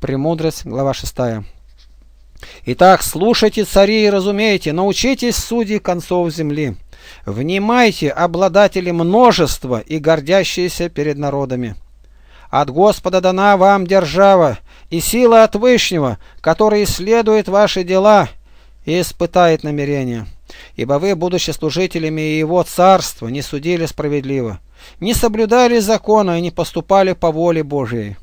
Премудрость, глава 6. Итак, слушайте цари и разумейте, научитесь судей концов земли. Внимайте, обладатели множества и гордящиеся перед народами. От Господа дана вам держава и сила от Вышнего, который исследует ваши дела и испытает намерения. Ибо вы, будучи служителями Его Царства, не судили справедливо, не соблюдали закона и не поступали по воле Божией.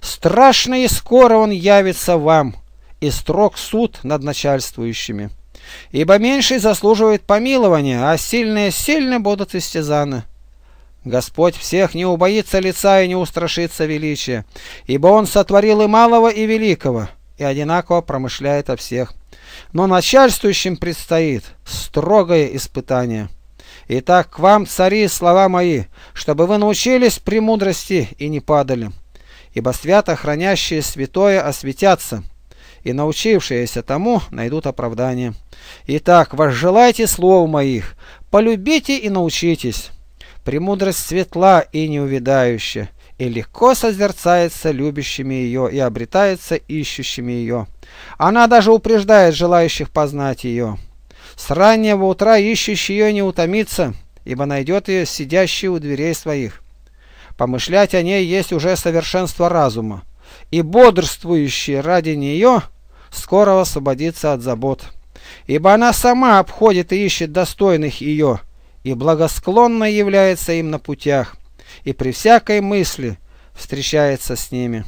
Страшно и скоро он явится вам, и строг суд над начальствующими. Ибо меньший заслуживает помилования, а сильные сильно будут истязаны. Господь всех не убоится лица и не устрашится величия, ибо Он сотворил и малого, и великого, и одинаково промышляет о всех. Но начальствующим предстоит строгое испытание. Итак, к вам, цари, слова мои, чтобы вы научились премудрости и не падали ибо свято хранящие святое осветятся, и научившиеся тому найдут оправдание. Итак, возжелайте слов моих, полюбите и научитесь. Премудрость светла и неувидающая, и легко созерцается любящими ее и обретается ищущими ее. Она даже упреждает желающих познать ее. С раннего утра ищущий ее не утомится, ибо найдет ее сидящий у дверей своих. Помышлять о ней есть уже совершенство разума, и бодрствующий ради нее скоро освободится от забот. Ибо она сама обходит и ищет достойных ее, и благосклонно является им на путях, и при всякой мысли встречается с ними.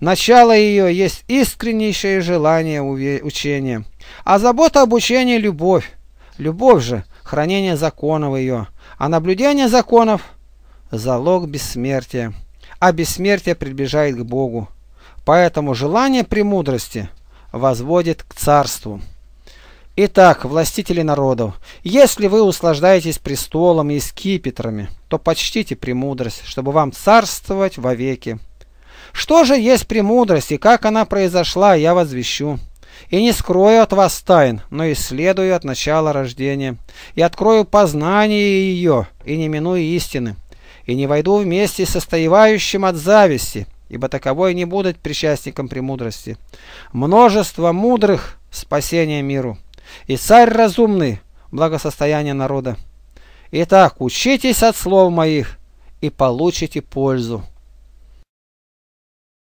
Начало ее есть искреннейшее желание учения, а забота об учении – любовь. Любовь же – хранение законов ее, а наблюдение законов – залог бессмертия, а бессмертие приближает к Богу. Поэтому желание премудрости возводит к царству. Итак, властители народов, если вы услаждаетесь престолом и скипетрами, то почтите премудрость, чтобы вам царствовать вовеки. Что же есть премудрость и как она произошла, я возвещу. И не скрою от вас тайн, но исследую от начала рождения, и открою познание ее, и не миную истины, и не войду вместе с состоевающим от зависти, ибо таковой не будет причастником премудрости. Множество мудрых – спасение миру, и царь разумный – благосостояние народа. Итак, учитесь от слов моих и получите пользу.